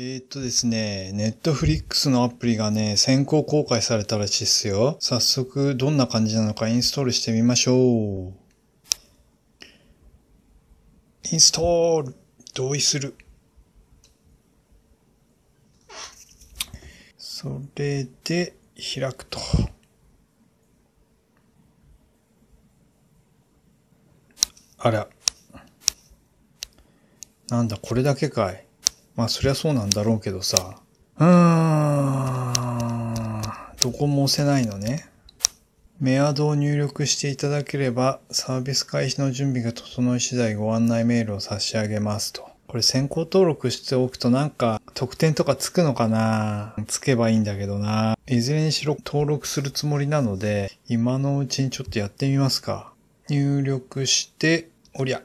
えー、っとですね、ネットフリックスのアプリがね、先行公開されたらしいっすよ。早速、どんな感じなのかインストールしてみましょう。インストール同意する。それで、開くと。あら。なんだ、これだけかい。まあそりゃそうなんだろうけどさ。うーん。どこも押せないのね。メアドを入力していただければ、サービス開始の準備が整い次第ご案内メールを差し上げますと。これ先行登録しておくとなんか特典とかつくのかなつけばいいんだけどないずれにしろ登録するつもりなので、今のうちにちょっとやってみますか。入力して、おりゃ。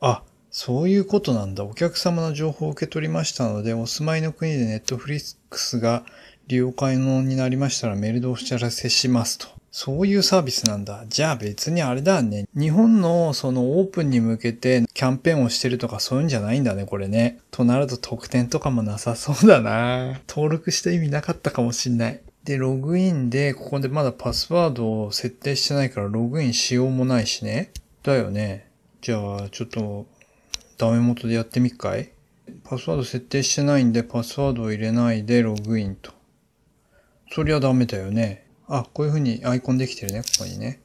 あ、そういうことなんだ。お客様の情報を受け取りましたので、お住まいの国でネットフリックスが利用可能になりましたらメールでお知らせしますと。そういうサービスなんだ。じゃあ別にあれだね。日本のそのオープンに向けてキャンペーンをしてるとかそういうんじゃないんだね、これね。となると特典とかもなさそうだな。登録した意味なかったかもしんない。で、ログインで、ここでまだパスワードを設定してないからログインしようもないしね。だよね。じゃあ、ちょっとダメ元でやってみっかいパスワード設定してないんで、パスワードを入れないでログインと。そりゃダメだよね。あ、こういう風にアイコンできてるね、ここにね。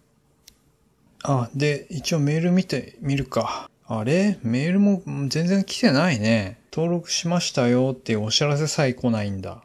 あ、で、一応メール見てみるか。あれメールも全然来てないね。登録しましたよってお知らせさえ来ないんだ。